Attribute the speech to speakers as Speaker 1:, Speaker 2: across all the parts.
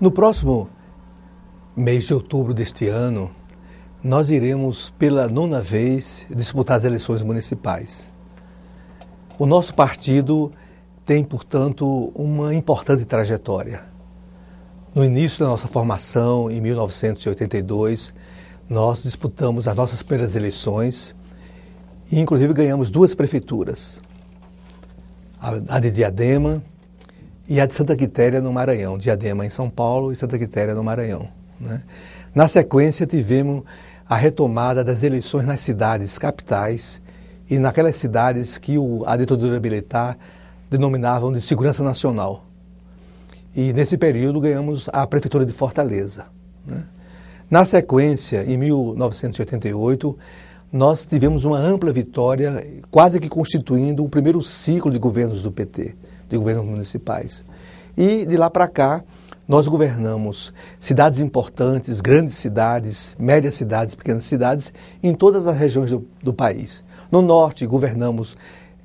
Speaker 1: No próximo mês de outubro deste ano, nós iremos pela nona vez disputar as eleições municipais. O nosso partido tem, portanto, uma importante trajetória. No início da nossa formação, em 1982, nós disputamos as nossas primeiras eleições e, inclusive, ganhamos duas prefeituras: a de Diadema e a de Santa Quitéria no Maranhão, Diadema em São Paulo e Santa Quitéria no Maranhão. Né? Na sequência, tivemos a retomada das eleições nas cidades capitais e naquelas cidades que o, a ditadura militar denominavam de segurança nacional. E nesse período ganhamos a prefeitura de Fortaleza. Né? Na sequência, em 1988, nós tivemos uma ampla vitória, quase que constituindo o primeiro ciclo de governos do PT de governos municipais. E de lá para cá, nós governamos cidades importantes, grandes cidades, médias cidades, pequenas cidades, em todas as regiões do, do país. No norte, governamos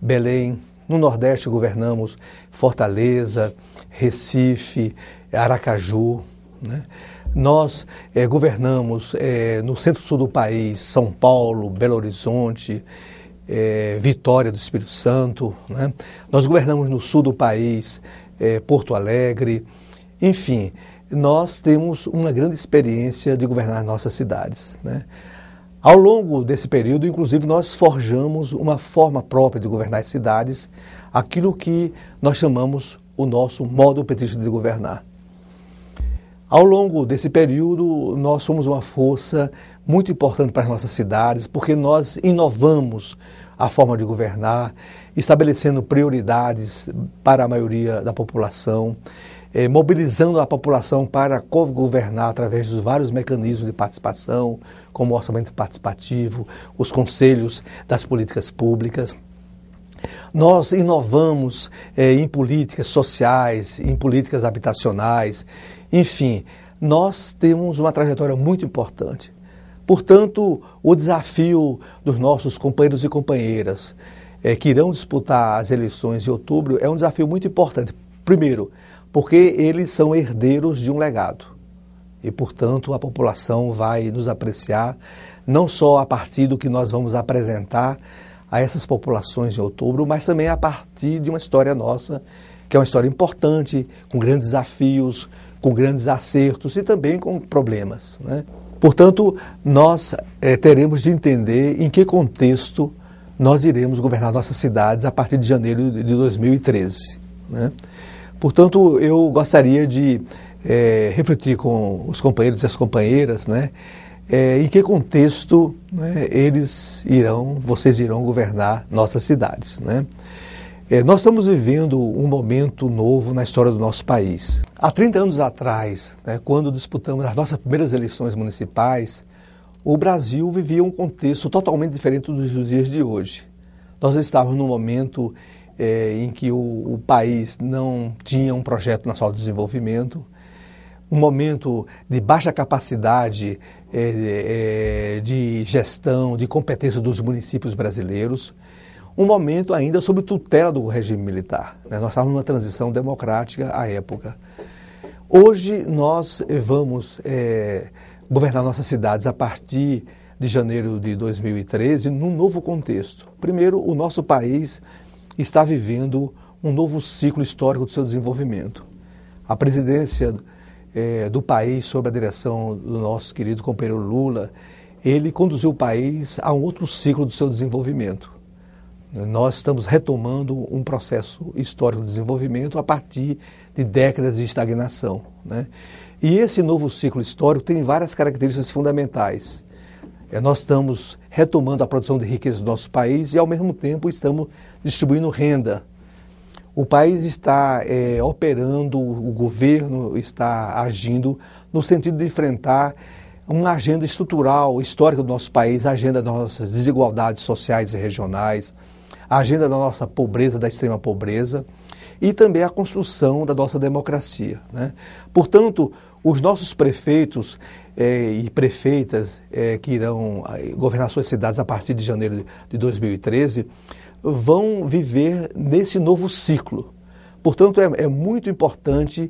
Speaker 1: Belém, no Nordeste governamos Fortaleza, Recife, Aracaju. Né? Nós eh, governamos eh, no centro-sul do país, São Paulo, Belo Horizonte, é, Vitória do Espírito Santo. Né? Nós governamos no sul do país, é, Porto Alegre, enfim, nós temos uma grande experiência de governar nossas cidades. Né? Ao longo desse período, inclusive, nós forjamos uma forma própria de governar as cidades, aquilo que nós chamamos o nosso modo petista de governar. Ao longo desse período, nós somos uma força muito importante para as nossas cidades, porque nós inovamos a forma de governar, estabelecendo prioridades para a maioria da população, eh, mobilizando a população para governar através dos vários mecanismos de participação, como o orçamento participativo, os conselhos das políticas públicas. Nós inovamos eh, em políticas sociais, em políticas habitacionais, enfim, nós temos uma trajetória muito importante. Portanto, o desafio dos nossos companheiros e companheiras é, que irão disputar as eleições em outubro é um desafio muito importante. Primeiro, porque eles são herdeiros de um legado. E, portanto, a população vai nos apreciar não só a partir do que nós vamos apresentar a essas populações em outubro, mas também a partir de uma história nossa, que é uma história importante, com grandes desafios, com grandes acertos e também com problemas. Né? Portanto, nós é, teremos de entender em que contexto nós iremos governar nossas cidades a partir de janeiro de 2013. Né? Portanto, eu gostaria de é, refletir com os companheiros e as companheiras, né? É, em que contexto né, eles irão, vocês irão governar nossas cidades, né? É, nós estamos vivendo um momento novo na história do nosso país. Há 30 anos atrás, né, quando disputamos as nossas primeiras eleições municipais, o Brasil vivia um contexto totalmente diferente dos dias de hoje. Nós estávamos num momento é, em que o, o, país não tinha um projeto nacional de desenvolvimento, um momento de baixa capacidade é, é de gestão, de competência dos municípios brasileiros um momento ainda sob tutela do regime militar. Né? Nós estávamos numa transição democrática à época. Hoje nós eh, vamos é, governar nossas cidades a partir de janeiro de 2013 num novo contexto. Primeiro, o nosso país está vivendo um novo ciclo histórico do seu desenvolvimento. A presidência é, do país, sob a direção do nosso querido companheiro Lula, ele conduziu o país a um outro ciclo do seu desenvolvimento. Nós estamos retomando um processo histórico de desenvolvimento a partir de décadas de estagnação. Né? E esse novo ciclo histórico tem várias características fundamentais. É, nós estamos retomando a produção de riqueza do nosso país e, ao mesmo tempo, estamos distribuindo renda. O país está é, operando, o governo está agindo no sentido de enfrentar uma agenda estrutural, histórica do nosso país, a agenda das nossas desigualdades sociais e regionais, a agenda da nossa pobreza, da extrema pobreza, e também a construção da nossa democracia. Né? Portanto, os nossos prefeitos eh, e prefeitas eh, que irão eh, governar suas cidades a partir de janeiro de 2013 vão viver nesse novo ciclo. Portanto, é, é muito importante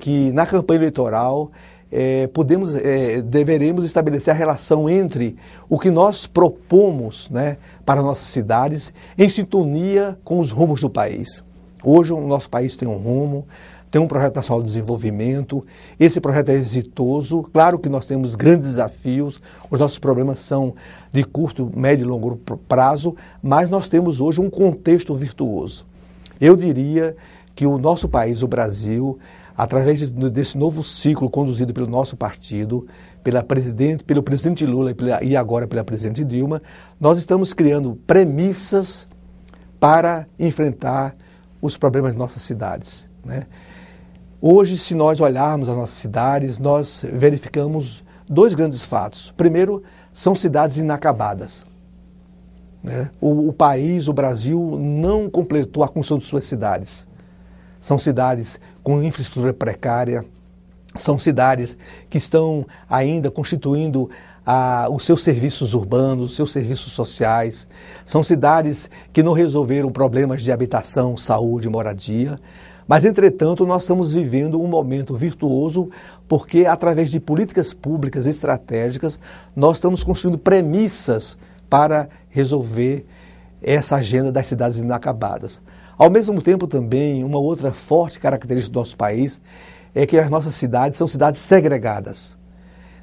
Speaker 1: que na campanha eleitoral é, podemos, é, deveremos estabelecer a relação entre o que nós propomos né, para nossas cidades em sintonia com os rumos do país. Hoje o nosso país tem um rumo, tem um projeto nacional de desenvolvimento, esse projeto é exitoso, claro que nós temos grandes desafios, os nossos problemas são de curto, médio e longo prazo, mas nós temos hoje um contexto virtuoso. Eu diria que o nosso país, o Brasil, através desse novo ciclo conduzido pelo nosso partido, pela presidente, pelo presidente Lula e, pela, e agora pela presidente Dilma, nós estamos criando premissas para enfrentar os problemas de nossas cidades. Né? Hoje, se nós olharmos as nossas cidades, nós verificamos dois grandes fatos. Primeiro, são cidades inacabadas. Né? O, o país, o Brasil, não completou a construção de suas cidades. São cidades com infraestrutura precária, são cidades que estão ainda constituindo ah, os seus serviços urbanos, os seus serviços sociais. São cidades que não resolveram problemas de habitação, saúde, moradia. Mas, entretanto, nós estamos vivendo um momento virtuoso porque, através de políticas públicas estratégicas, nós estamos construindo premissas para resolver essa agenda das cidades inacabadas. Ao mesmo tempo, também, uma outra forte característica do nosso país é que as nossas cidades são cidades segregadas.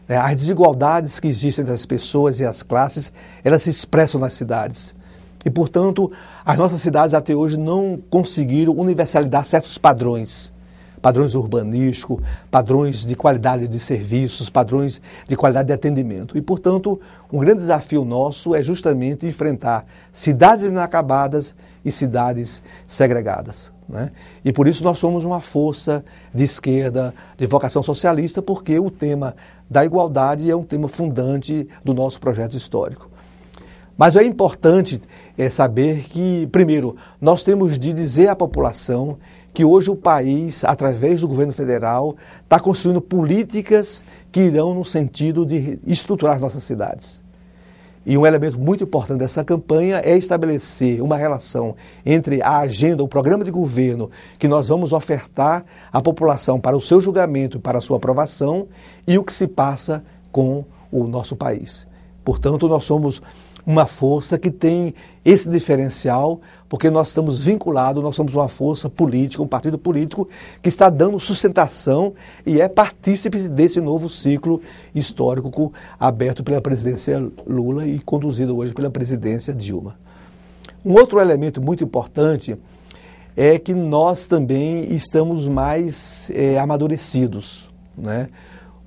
Speaker 1: Né? As desigualdades que existem entre as pessoas e as classes, elas se expressam nas cidades. E, portanto, as nossas cidades até hoje não conseguiram universalizar certos padrões padrões urbanísticos, padrões de qualidade de serviços, padrões de qualidade de atendimento. E, portanto, um grande desafio nosso é justamente enfrentar cidades inacabadas e cidades segregadas. Né? E por isso nós somos uma força de esquerda, de vocação socialista, porque o tema da igualdade é um tema fundante do nosso projeto histórico. Mas é importante é, saber que, primeiro, nós temos de dizer à população que hoje o país, através do governo federal, está construindo políticas que irão no sentido de estruturar nossas cidades. E um elemento muito importante dessa campanha é estabelecer uma relação entre a agenda, o programa de governo que nós vamos ofertar à população para o seu julgamento, para a sua aprovação, e o que se passa com o nosso país. Portanto, nós somos uma força que tem esse diferencial, porque nós estamos vinculados, nós somos uma força política, um partido político que está dando sustentação e é partícipe desse novo ciclo histórico aberto pela presidência Lula e conduzido hoje pela presidência Dilma. Um outro elemento muito importante é que nós também estamos mais é, amadurecidos, né?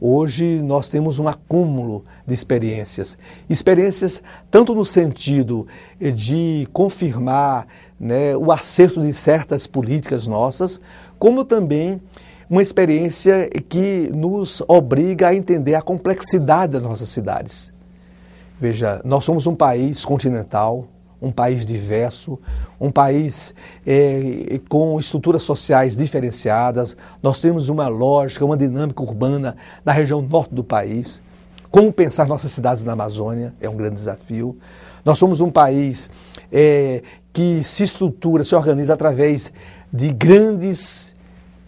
Speaker 1: Hoje nós temos um acúmulo de experiências. Experiências tanto no sentido eh, de confirmar né, o acerto de certas políticas nossas, como também uma experiência que nos obriga a entender a complexidade das nossas cidades. Veja, nós somos um país continental, um país diverso, um país é, com estruturas sociais diferenciadas. Nós temos uma lógica, uma dinâmica urbana na região norte do país. Como pensar nossas cidades na Amazônia é um grande desafio. Nós somos um país é, que se estrutura, se organiza através de grandes,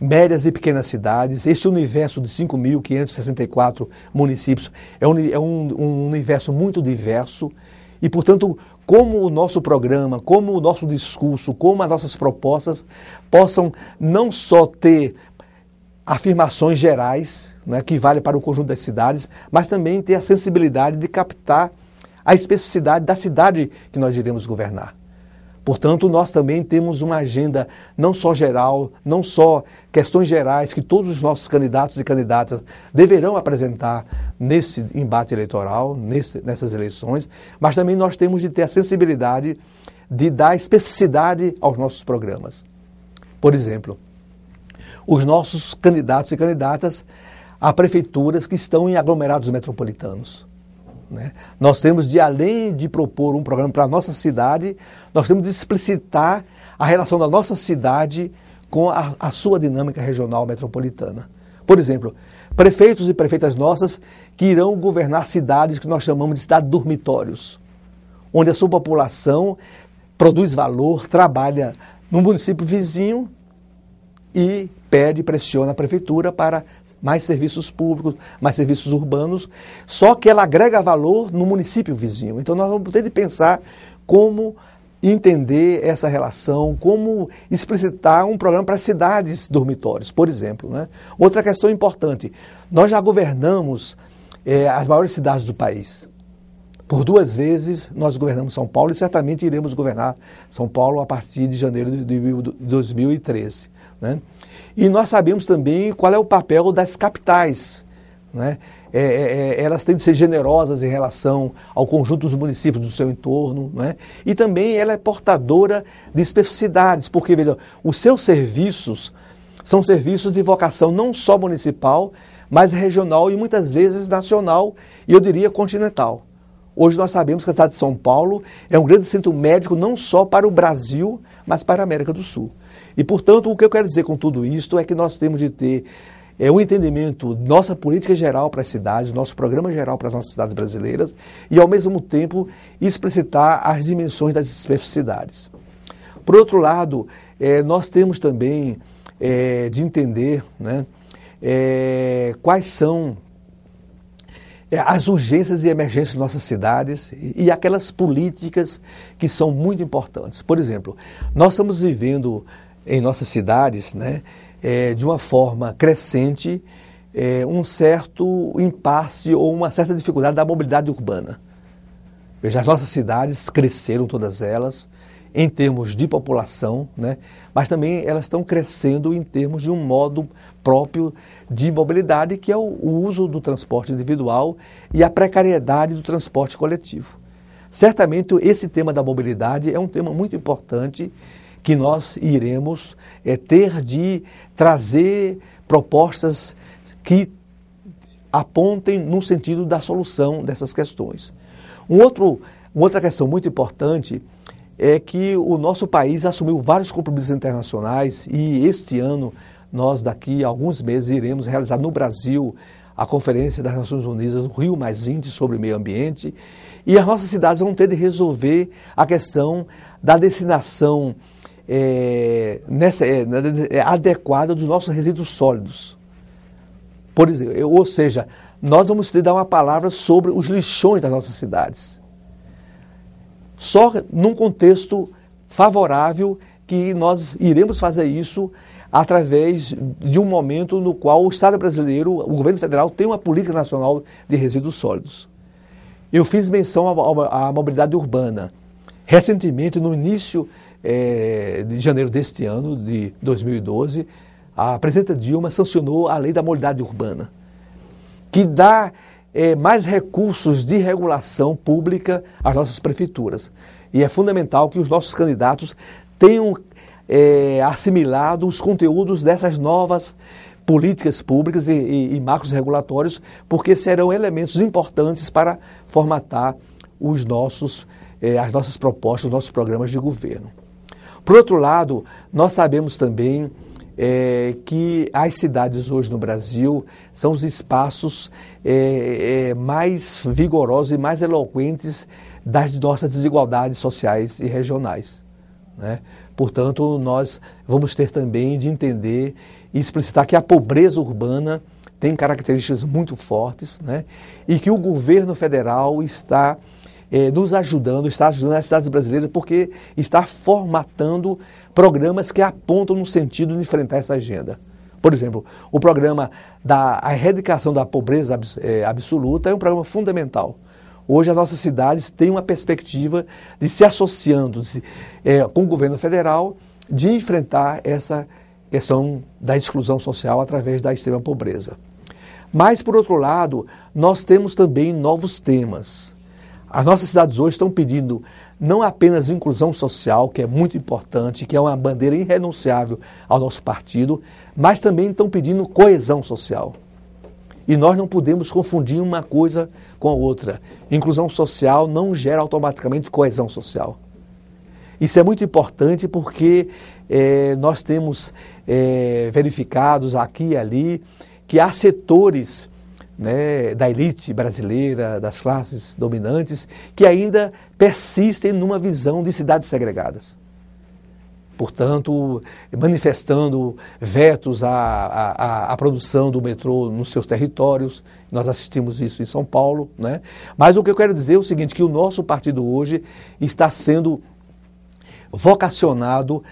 Speaker 1: médias e pequenas cidades. Esse universo de 5.564 municípios é, um, é um, um universo muito diverso e, portanto, como o nosso programa, como o nosso discurso, como as nossas propostas possam não só ter afirmações gerais, né, que vale para o conjunto das cidades, mas também ter a sensibilidade de captar a especificidade da cidade que nós iremos governar. Portanto, nós também temos uma agenda não só geral, não só questões gerais que todos os nossos candidatos e candidatas deverão apresentar nesse embate eleitoral, nesse, nessas eleições, mas também nós temos de ter a sensibilidade de dar especificidade aos nossos programas. Por exemplo, os nossos candidatos e candidatas a prefeituras que estão em aglomerados metropolitanos. Né? Nós temos de, além de propor um programa para a nossa cidade, nós temos de explicitar a relação da nossa cidade com a, a sua dinâmica regional metropolitana. Por exemplo, prefeitos e prefeitas nossas que irão governar cidades que nós chamamos de cidades dormitórios, onde a sua população produz valor, trabalha no município vizinho e pede, pressiona a prefeitura para mais serviços públicos, mais serviços urbanos, só que ela agrega valor no município vizinho. Então nós vamos ter de pensar como entender essa relação, como explicitar um programa para cidades dormitórios, por exemplo. Né? Outra questão importante: nós já governamos é, as maiores cidades do país. Por duas vezes nós governamos São Paulo e certamente iremos governar São Paulo a partir de janeiro de 2013. Né? E nós sabemos também qual é o papel das capitais. Né? É, é, é, elas têm de ser generosas em relação ao conjunto dos municípios do seu entorno. Né? E também ela é portadora de especificidades, porque veja, os seus serviços são serviços de vocação não só municipal, mas regional e muitas vezes nacional e eu diria continental. Hoje nós sabemos que a cidade de São Paulo é um grande centro médico não só para o Brasil, mas para a América do Sul. E, portanto, o que eu quero dizer com tudo isto é que nós temos de ter é um entendimento, nossa política geral para as cidades, nosso programa geral para as nossas cidades brasileiras e, ao mesmo tempo, explicitar as dimensões das especificidades. Por outro lado, é, nós temos também é, de entender né, é, quais são é, as urgências e emergências de nossas cidades e, e aquelas políticas que são muito importantes. Por exemplo, nós estamos vivendo em nossas cidades, né, é, de uma forma crescente, é, um certo impasse ou uma certa dificuldade da mobilidade urbana. Veja, as nossas cidades cresceram todas elas em termos de população, né? mas também elas estão crescendo em termos de um modo próprio de mobilidade, que é o, uso do transporte individual e a precariedade do transporte coletivo. Certamente esse tema da mobilidade é um tema muito importante que nós iremos é, ter de trazer propostas que apontem no sentido da solução dessas questões. Um outro, uma outra questão muito importante é que o nosso país assumiu vários compromissos internacionais e este ano nós daqui a alguns meses iremos realizar no Brasil a Conferência das Nações Unidas do Rio Mais 20 sobre meio ambiente e as nossas cidades vão ter de resolver a questão da destinação é, nessa, é, é, adequada dos nossos resíduos sólidos. Por exemplo, ou seja, nós vamos lhe dar uma palavra sobre os lixões das nossas cidades. Só num contexto favorável que nós iremos fazer isso através de um momento no qual o Estado brasileiro, o governo federal, tem uma política nacional de resíduos sólidos. Eu fiz menção à mobilidade urbana. Recentemente, no início é, de janeiro deste ano, de 2012, a presidenta Dilma sancionou a lei da mobilidade urbana, que dá é, mais recursos de regulação pública às nossas prefeituras. E é fundamental que os nossos candidatos tenham é, assimilado os conteúdos dessas novas políticas públicas e, e, e, marcos regulatórios, porque serão elementos importantes para formatar os nossos, eh, as nossas propostas, os nossos programas de governo. Por outro lado, nós sabemos também é, que as cidades hoje no Brasil são os espaços é, é, mais vigorosos e mais eloquentes das nossas desigualdades sociais e regionais. Né? Portanto, nós vamos ter também de entender e explicitar que a pobreza urbana tem características muito fortes né? e que o governo federal está é, nos ajudando, está ajudando as cidades brasileiras, porque está formatando programas que apontam no sentido de enfrentar essa agenda. Por exemplo, o programa da erradicação da pobreza é, absoluta é um programa fundamental. Hoje as nossas cidades têm uma perspectiva de se associando se, é, com o governo federal de enfrentar essa questão da exclusão social através da extrema pobreza. Mas, por outro lado, nós temos também novos temas. As nossas cidades hoje estão pedindo não apenas inclusão social, que é muito importante, que é uma bandeira irrenunciável ao nosso partido, mas também estão pedindo coesão social. E nós não podemos confundir uma coisa com a outra. Inclusão social não gera automaticamente coesão social. Isso é muito importante porque é, nós temos é, verificados aqui e ali que há setores né, da elite brasileira, das classes dominantes, que ainda persistem numa visão de cidades segregadas. Portanto, manifestando vetos à, à, à produção do metrô nos seus territórios, nós assistimos isso em São Paulo. Né? Mas o que eu quero dizer é o seguinte: que o nosso partido hoje está sendo vocacionado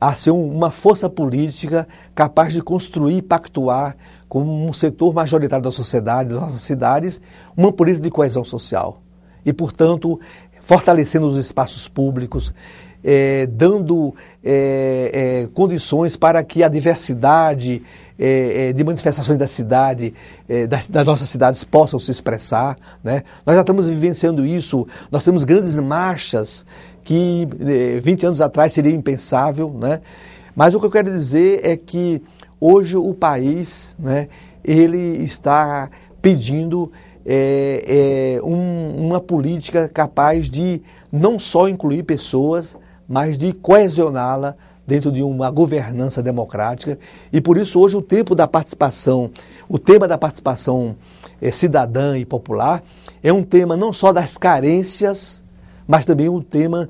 Speaker 1: a ser uma força política capaz de construir e pactuar com um setor majoritário da sociedade, das nossas cidades, uma política de coesão social. E, portanto, fortalecendo os espaços públicos, eh, dando eh, eh, condições para que a diversidade de manifestações da cidade, das, das, nossas cidades possam se expressar. Né? Nós já estamos vivenciando isso, nós temos grandes marchas que 20 eh, anos atrás seria impensável, né? Mas o que eu quero dizer é que hoje o país, né, ele está pedindo é, é, um, uma política capaz de não só incluir pessoas, mas de coesioná-la dentro de uma governança democrática. E por isso hoje o tempo da participação, o tema da participação é, cidadã e popular é um tema não só das carências mas também um tema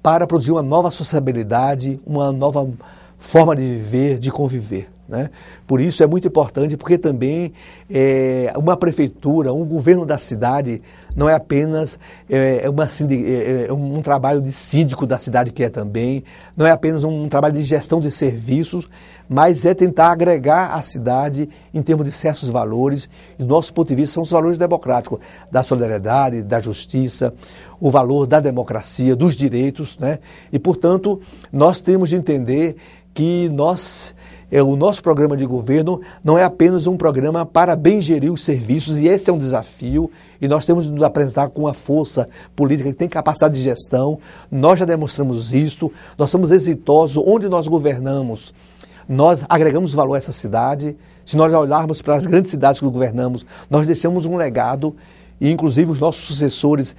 Speaker 1: para produzir uma nova sociabilidade, uma nova forma de viver, de conviver. Né? Por isso é muito importante, porque também é, uma prefeitura, um governo da cidade, não é apenas é, é uma, é, é um trabalho de síndico da cidade que é também, não é apenas um, trabalho de gestão de serviços, mas é tentar agregar a cidade em termos de certos valores, e do nosso ponto de vista são os valores democráticos, da solidariedade, da justiça, o valor da democracia, dos direitos, né? e portanto nós temos de entender que nós é, o nosso programa de governo não é apenas um programa para bem gerir os serviços, e esse é um desafio, e nós temos de nos apresentar com uma força política que tem capacidade de gestão. Nós já demonstramos isto, nós somos exitosos onde nós governamos. Nós agregamos valor a essa cidade. Se nós olharmos para as grandes cidades que governamos, nós deixamos um legado e, inclusive, os nossos sucessores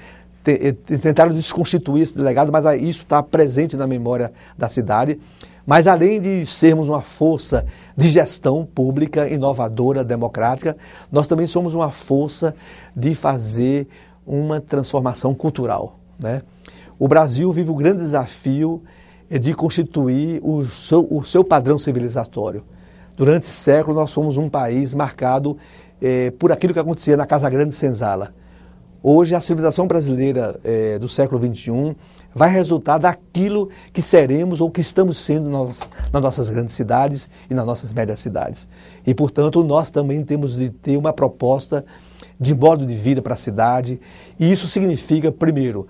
Speaker 1: eh, tentaram desconstituir esse delegado, mas isso está presente na memória da cidade. Mas além de sermos uma força de gestão pública, inovadora, democrática, nós também somos uma força de fazer uma transformação cultural. Né? O Brasil vive o grande desafio eh, de constituir o seu, o seu padrão civilizatório. Durante séculos, nós fomos um país marcado eh, por aquilo que acontecia na Casa Grande Senzala. Hoje, a civilização brasileira é, do século XXI vai resultar daquilo que seremos ou que estamos sendo nós, nas nossas grandes cidades e nas nossas médias cidades. E, portanto, nós também temos de ter uma proposta de modo de vida para a cidade. E isso significa, primeiro,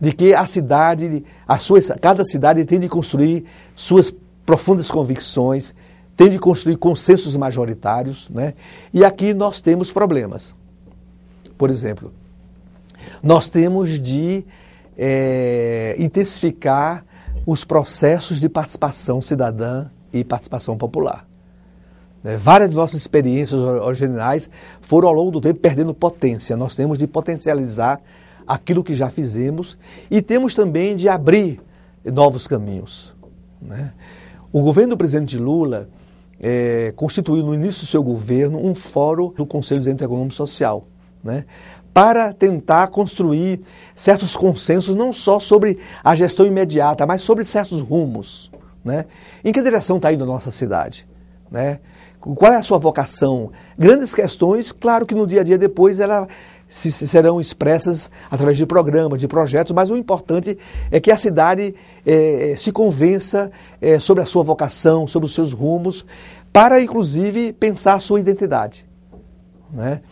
Speaker 1: de que a cidade, a sua, cada cidade tem de construir suas profundas convicções, tem de construir consensos majoritários. Né? E aqui nós temos problemas. Por exemplo, nós temos de é, intensificar os processos de participação cidadã e participação popular. Né, várias de nossas experiências originais foram ao longo do tempo perdendo potência. Nós temos de potencializar aquilo que já fizemos e temos também de abrir novos caminhos. Né? O governo do presidente Lula é, constituiu no início do seu governo um fórum do Conselho de Econômico Social. Né? para tentar construir certos consensos, não só sobre a gestão imediata, mas sobre certos rumos. Né? Em que direção está indo a nossa cidade? Né? Qual é a sua vocação? Grandes questões, claro que no dia a dia depois elas se, se serão expressas através de programas, de projetos, mas o importante é que a cidade eh, eh, se convença eh, sobre a sua vocação, sobre os seus rumos, para inclusive pensar a sua identidade. Né?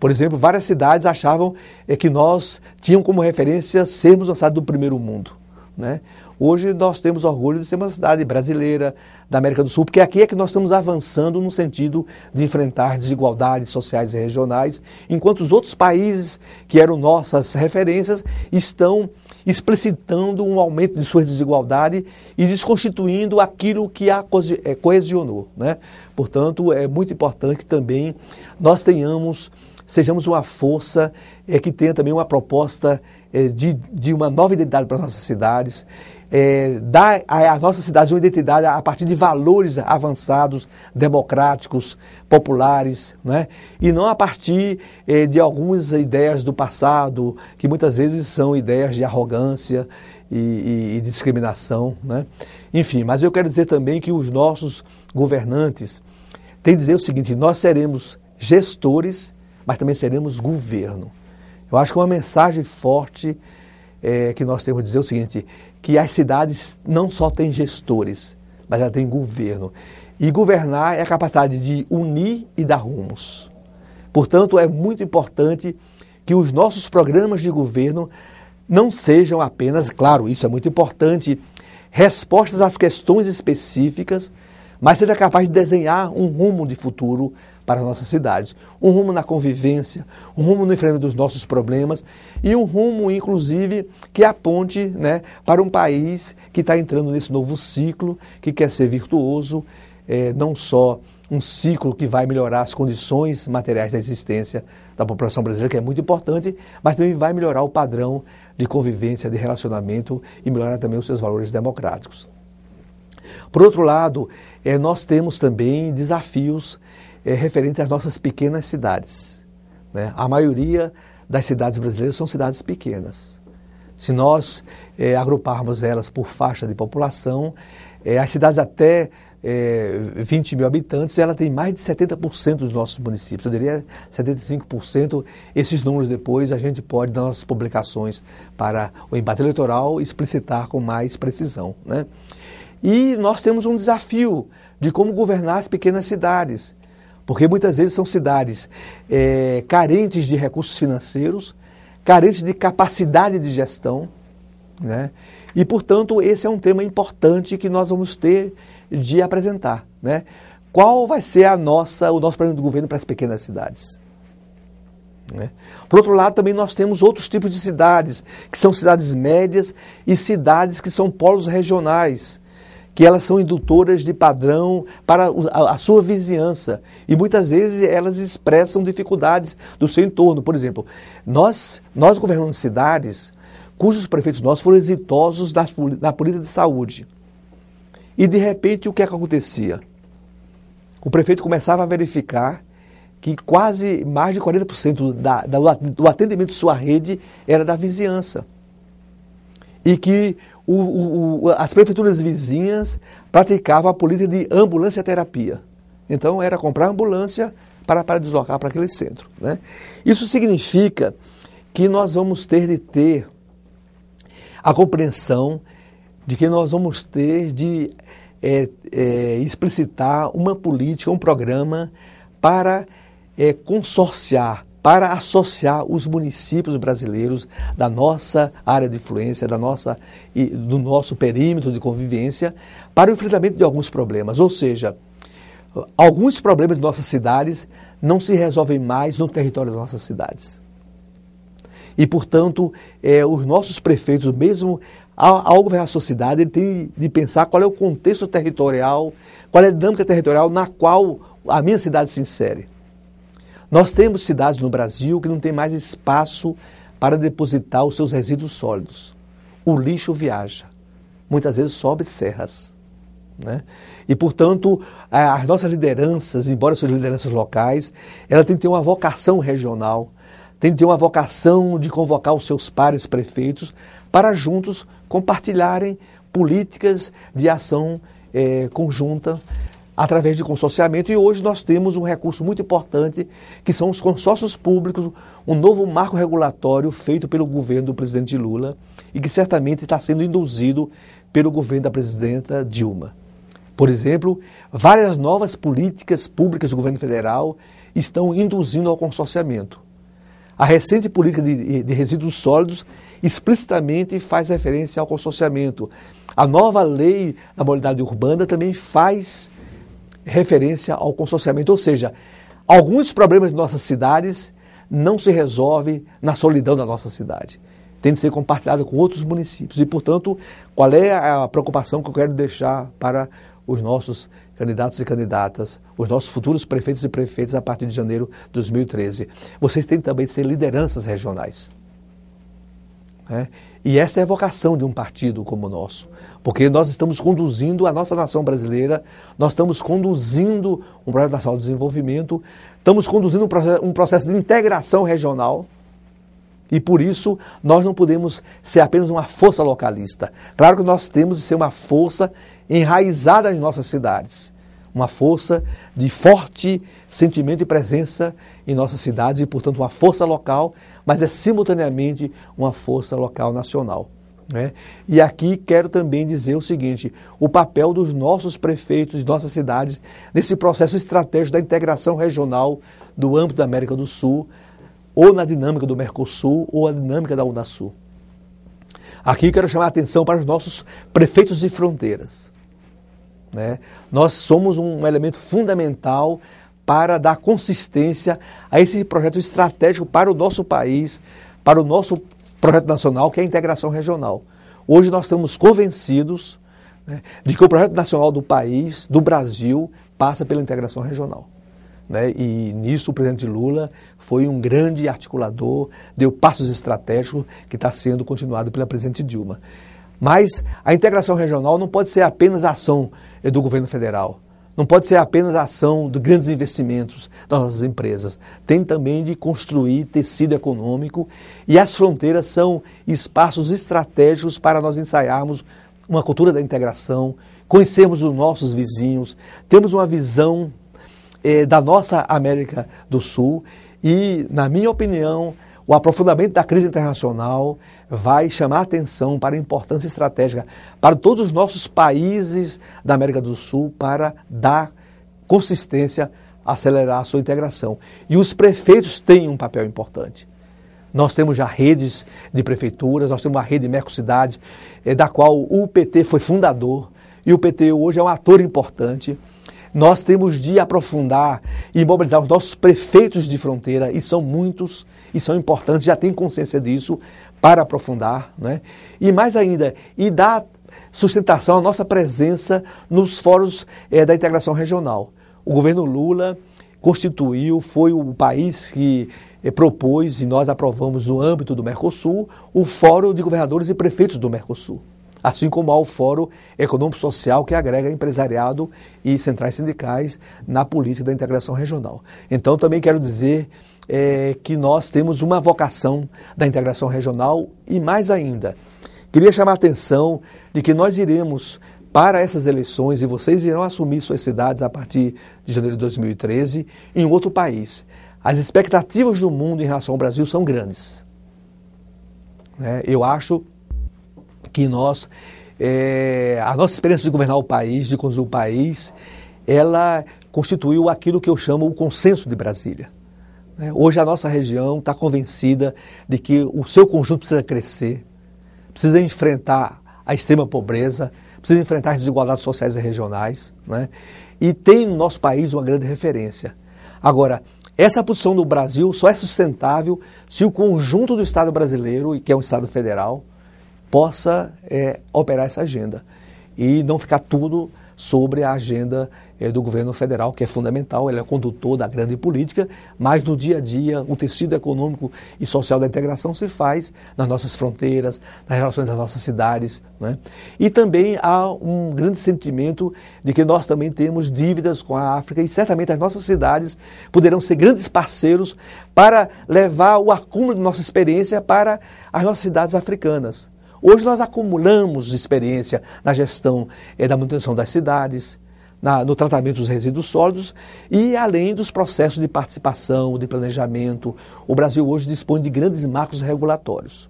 Speaker 1: Por exemplo, várias cidades achavam eh, que nós tínhamos como referência sermos uma cidade do primeiro mundo. Né? Hoje nós temos orgulho de ser uma cidade brasileira, da América do Sul, porque aqui é que nós estamos avançando no sentido de enfrentar desigualdades sociais e regionais, enquanto os outros países que eram nossas referências estão explicitando um aumento de suas desigualdade e desconstituindo aquilo que a coesionou. Eh, né? Portanto, é muito importante que também nós tenhamos sejamos uma força é, que tenha também uma proposta é, de, de uma nova identidade para as nossas cidades, é, dar à nossa cidade uma identidade a partir de valores avançados, democráticos, populares, né? e não a partir é, de algumas ideias do passado, que muitas vezes são ideias de arrogância e, e, e discriminação. Né? Enfim, mas eu quero dizer também que os nossos governantes têm que dizer o seguinte: nós seremos gestores mas também seremos governo. Eu acho que uma mensagem forte é, que nós temos que dizer é o seguinte: que as cidades não só têm gestores, mas ela tem governo. E governar é a capacidade de unir e dar rumos. Portanto, é muito importante que os nossos programas de governo não sejam apenas, claro, isso é muito importante, respostas às questões específicas, mas seja capaz de desenhar um rumo de futuro para as nossas cidades. Um rumo na convivência, um rumo no enfrentamento dos nossos problemas e um rumo, inclusive, que aponte né, para um país que está entrando nesse novo ciclo, que quer ser virtuoso, é, não só um ciclo que vai melhorar as condições materiais da existência da população brasileira, que é muito importante, mas também vai melhorar o padrão de convivência, de relacionamento e melhorar também os seus valores democráticos. Por outro lado, é, nós temos também desafios é referente às nossas pequenas cidades. Né? A maioria das cidades brasileiras são cidades pequenas. Se nós é, agruparmos elas por faixa de população, é, as cidades até é, 20 mil habitantes, ela tem mais de 70% dos nossos municípios. Eu diria 75%. Esses números depois a gente pode, nas nossas publicações para o embate eleitoral, explicitar com mais precisão. Né? E nós temos um desafio de como governar as pequenas cidades. Porque muitas vezes são cidades é, carentes de recursos financeiros, carentes de capacidade de gestão, né? E, portanto, esse é um tema importante que nós vamos ter de apresentar, né? Qual vai ser a nossa, o nosso plano de governo para as pequenas cidades? Né? Por outro lado, também nós temos outros tipos de cidades, que são cidades médias e cidades que são polos regionais, que elas são indutoras de padrão para a sua vizinhança e muitas vezes elas expressam dificuldades do seu entorno. Por exemplo, nós, nós governamos cidades cujos prefeitos nossos foram exitosos na, na política de saúde. E de repente o que, é que acontecia? O prefeito começava a verificar que quase mais de 40% da, da, do atendimento de sua rede era da vizinhança. E que o, o, o, as prefeituras vizinhas praticavam a política de ambulância terapia. Então era comprar ambulância para, para deslocar para aquele centro. Né? Isso significa que nós vamos ter de ter a compreensão de que nós vamos ter de é, é, explicitar uma política, um programa para é, consorciar para associar os municípios brasileiros da nossa área de influência, da nossa, do nosso perímetro de convivência, para o enfrentamento de alguns problemas. Ou seja, alguns problemas de nossas cidades não se resolvem mais no território das nossas cidades. E, portanto, é, os nossos prefeitos, mesmo ao governar a sua cidade, ele tem de pensar qual é o contexto territorial, qual é a dinâmica territorial na qual a minha cidade se insere. Nós temos cidades no Brasil que não tem mais espaço para depositar os seus resíduos sólidos. O lixo viaja, muitas vezes sobe serras. Né? E, portanto, as nossas lideranças, embora sejam lideranças locais, ela tem que ter uma vocação regional, tem que ter uma vocação de convocar os seus pares prefeitos para juntos compartilharem políticas de ação eh, conjunta através de consorciamento. E hoje nós temos um recurso muito importante, que são os consórcios públicos, um novo marco regulatório feito pelo governo do presidente Lula e que certamente está sendo induzido pelo governo da presidenta Dilma. Por exemplo, várias novas políticas públicas do governo federal estão induzindo ao consorciamento. A recente política de, de resíduos sólidos explicitamente faz referência ao consorciamento. A nova lei da mobilidade urbana também faz referência ao consorciamento, ou seja, alguns problemas de nossas cidades não se resolvem na solidão da nossa cidade. Tem de ser compartilhado com outros municípios. E, portanto, qual é a preocupação que eu quero deixar para os nossos candidatos e candidatas, os nossos futuros prefeitos e prefeitas a partir de janeiro de 2013. Vocês têm também de ser lideranças regionais. Né? E essa é a vocação de um partido como o nosso, porque nós estamos conduzindo a nossa nação brasileira, nós estamos conduzindo um projeto nacional de desenvolvimento, estamos conduzindo um processo de integração regional. E por isso nós não podemos ser apenas uma força localista. Claro que nós temos de ser uma força enraizada nas nossas cidades uma força de forte sentimento e presença em nossas cidades e, portanto, uma força local, mas é simultaneamente uma força local nacional. Né? E aqui quero também dizer o seguinte: o papel dos nossos prefeitos, de nossas cidades, nesse processo estratégico da integração regional do âmbito da América do Sul, ou na dinâmica do Mercosul, ou na dinâmica da Unasul. Aqui quero chamar a atenção para os nossos prefeitos de fronteiras. Né? Nós somos um elemento fundamental para dar consistência a esse projeto estratégico para o nosso país, para o nosso projeto nacional, que é a integração regional. Hoje nós estamos convencidos né, de que o projeto nacional do país, do Brasil, passa pela integração regional. Né? E nisso o presidente Lula foi um grande articulador, deu passos estratégicos que está sendo continuado pela presidente Dilma. Mas a integração regional não pode ser apenas ação do governo federal, não pode ser apenas ação de grandes investimentos das nossas empresas. Tem também de construir tecido econômico e as fronteiras são espaços estratégicos para nós ensaiarmos uma cultura da integração, conhecermos os nossos vizinhos, temos uma visão eh, da nossa América do Sul e, na minha opinião, o aprofundamento da crise internacional vai chamar atenção para a importância estratégica para todos os nossos países da América do Sul para dar consistência, acelerar a sua integração. E os prefeitos têm um papel importante. Nós temos já redes de prefeituras, nós temos uma rede de mercocidades, eh, da qual o PT foi fundador, e o PT hoje é um ator importante nós temos de aprofundar e mobilizar os nossos prefeitos de fronteira, e são muitos e são importantes, já têm consciência disso, para aprofundar, né? e mais ainda, e dar sustentação à nossa presença nos fóruns é, da integração regional. O governo Lula constituiu, foi o país que eh, propôs e nós aprovamos no âmbito do Mercosul o Fórum de Governadores e Prefeitos do Mercosul assim como há o Fórum Econômico Social, que agrega empresariado e centrais sindicais na política da integração regional. Então, também quero dizer é, que nós temos uma vocação da integração regional e mais ainda. Queria chamar a atenção de que nós iremos para essas eleições e vocês irão assumir suas cidades a partir de janeiro de 2013 em outro país. As expectativas do mundo em relação ao Brasil são grandes. Né? eu acho que nós, é, a nossa experiência de governar o país, de conduzir o país, ela constituiu aquilo que eu chamo o consenso de Brasília. Né? Hoje a nossa região está convencida de que o seu conjunto precisa crescer, precisa enfrentar a extrema pobreza, precisa enfrentar as desigualdades sociais e regionais, né? e tem no nosso país uma grande referência. Agora, essa posição do Brasil só é sustentável se o conjunto do Estado brasileiro, que é um Estado federal, possa é, operar essa agenda e não ficar tudo sobre a agenda é, do governo federal, que é fundamental, ele é condutor da grande política, mas no dia a dia o tecido econômico e social da integração se faz nas nossas fronteiras, nas relações das nossas cidades. Né? E também há um grande sentimento de que nós também temos dívidas com a África e certamente as nossas cidades poderão ser grandes parceiros para levar o acúmulo de nossa experiência para as nossas cidades africanas. Hoje nós acumulamos experiência na gestão eh, da manutenção das cidades, na, no tratamento dos resíduos sólidos e além dos processos de participação, de planejamento. O Brasil hoje dispõe de grandes marcos regulatórios.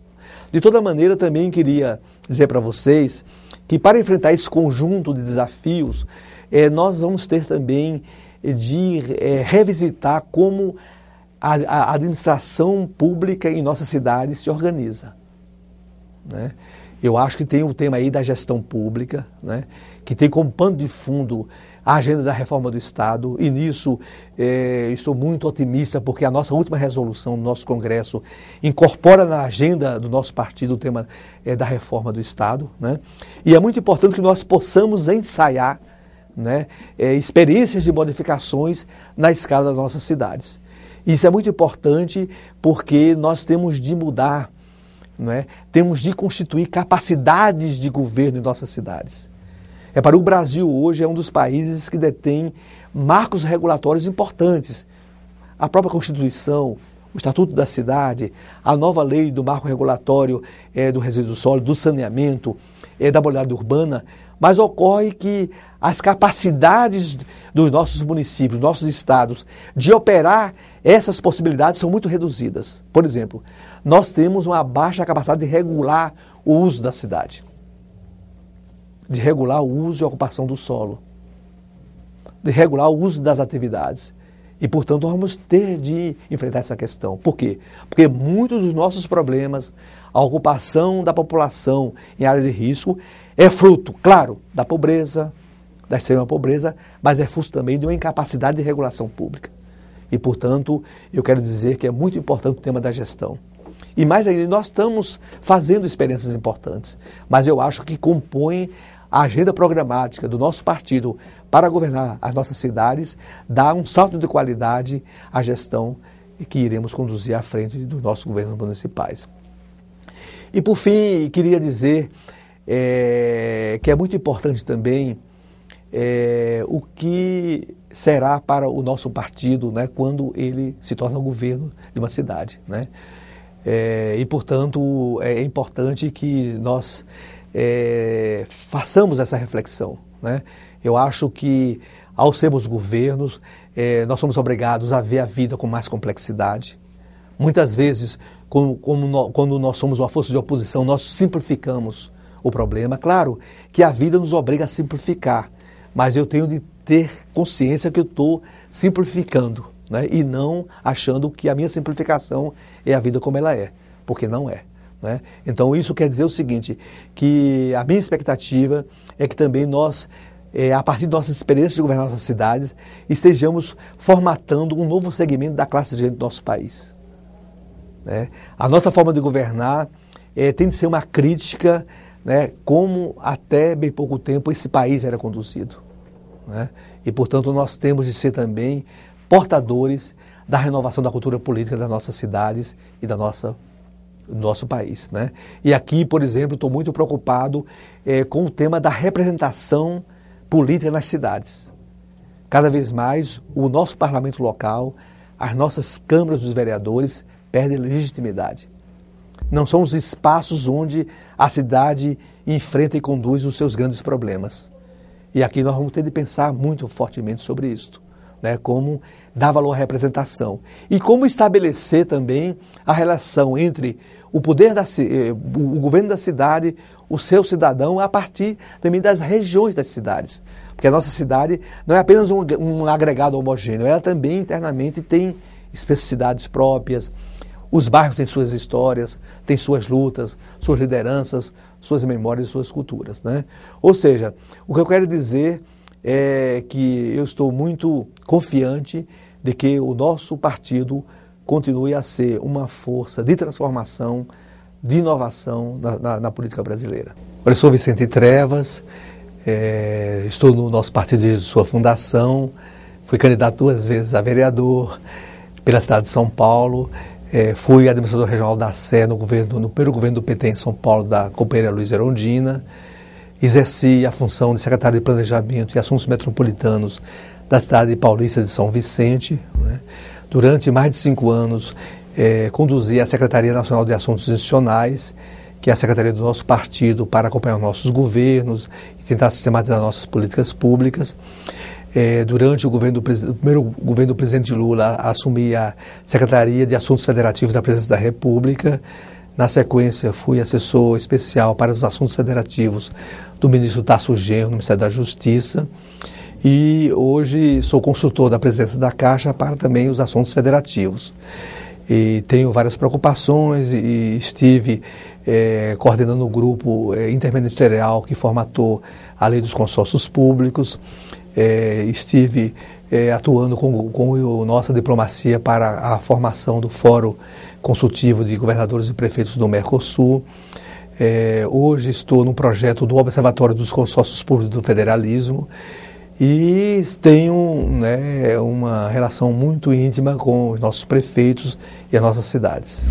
Speaker 1: De toda maneira, também queria dizer para vocês que para enfrentar esse conjunto de desafios, é, nós vamos ter também de é, revisitar como a, a administração pública em nossas cidades se organiza. Né? Eu acho que tem o tema aí da gestão pública, né? que tem como pano de fundo a agenda da reforma do Estado, e nisso eh, estou muito otimista, porque a nossa última resolução do nosso Congresso incorpora na agenda do nosso partido o tema eh, da reforma do Estado. Né? E é muito importante que nós possamos ensaiar né, eh, experiências de modificações na escala das nossas cidades. Isso é muito importante porque nós temos de mudar não é? Temos de constituir capacidades de governo em nossas cidades. É para o Brasil hoje é um dos países que detém marcos regulatórios importantes. A própria Constituição, o Estatuto da Cidade, a nova lei do marco regulatório é, do resíduo sólido, do saneamento, é, da mobilidade urbana, mas ocorre que as capacidades dos nossos municípios, nossos estados, de operar essas possibilidades são muito reduzidas. Por exemplo, nós temos uma baixa capacidade de regular o uso da cidade, de regular o uso e ocupação do solo, de regular o uso das atividades. E, portanto, vamos ter de enfrentar essa questão. Por quê? Porque muitos dos nossos problemas, a ocupação da população em áreas de risco, é fruto, claro, da pobreza, da extrema pobreza, mas é fruto também de uma incapacidade de regulação pública. E, portanto, eu quero dizer que é muito importante o tema da gestão. E mais ainda, nós estamos fazendo experiências importantes, mas eu acho que compõe a agenda programática do nosso partido para governar as nossas cidades dá um salto de qualidade à gestão que iremos conduzir à frente dos nossos governos municipais. E por fim, queria dizer é, que é muito importante também é, o que será para o nosso partido né, quando ele se torna o governo de uma cidade. Né? É, e, portanto, é importante que nós é, façamos essa reflexão. Né? Eu acho que, ao sermos governos, é, nós somos obrigados a ver a vida com mais complexidade. Muitas vezes, como, como no, quando nós somos uma força de oposição, nós simplificamos o problema. Claro que a vida nos obriga a simplificar, mas eu tenho de ter consciência que eu estou simplificando né? e não achando que a minha simplificação é a vida como ela é, porque não é. Né? Então, isso quer dizer o seguinte: que a minha expectativa é que também nós, é, a partir de nossas experiências de governar nossas cidades, estejamos formatando um novo segmento da classe dirigente do nosso país. Né? A nossa forma de governar é, tem de ser uma crítica, né, como até bem pouco tempo esse país era conduzido. Né? E, portanto, nós temos de ser também portadores da renovação da cultura política das nossas cidades e da nossa nosso país. Né? E aqui, por exemplo, estou muito preocupado é, com o tema da representação política nas cidades. Cada vez mais, o nosso parlamento local, as nossas câmaras dos vereadores perdem legitimidade. Não são os espaços onde a cidade enfrenta e conduz os seus grandes problemas. E aqui nós vamos ter de pensar muito fortemente sobre isso né, como dar valor à representação. E como estabelecer também a relação entre o poder da eh, o governo da cidade, o seu cidadão, a partir também das regiões das cidades. Porque a nossa cidade não é apenas um, um agregado homogêneo, ela também internamente tem especificidades próprias. Os bairros têm suas histórias, têm suas lutas, suas lideranças, suas memórias, suas culturas. Né? Ou seja, o que eu quero dizer é que eu estou muito confiante de que o nosso partido continue a ser uma força de transformação, de inovação na, na, na política brasileira. Olha, eu sou Vicente Trevas, é, estou no nosso partido desde sua fundação, fui candidato duas vezes a vereador pela cidade de São Paulo, é, fui administrador regional da Sé no, governo, no primeiro governo do PT em São Paulo, da companheira Luiz Erondina exerci a função de secretário de Planejamento e Assuntos Metropolitanos da cidade paulista de São Vicente. Né? Durante mais de cinco anos, eh, conduzi a Secretaria Nacional de Assuntos Institucionais, que é a secretaria do nosso partido, para acompanhar nossos governos e tentar sistematizar nossas políticas públicas. É, durante o, governo do, o primeiro governo do presidente Lula, assumi a Secretaria de Assuntos Federativos da Presidência da República na sequência, fui assessor especial para os assuntos federativos do ministro Tasso Genro, no Ministério da Justiça. E hoje sou consultor da presidência da Caixa para também os assuntos federativos. E tenho várias preocupações e estive é, coordenando o grupo é, interministerial que formatou a lei dos consórcios públicos. É, estive atuando com, com a nossa diplomacia para a formação do Fórum consultivo de governadores e prefeitos do Mercosul. É, hoje estou no projeto do Observatório dos Consórcios Públicos do Federalismo e tenho né, uma relação muito íntima com os nossos prefeitos e as nossas cidades.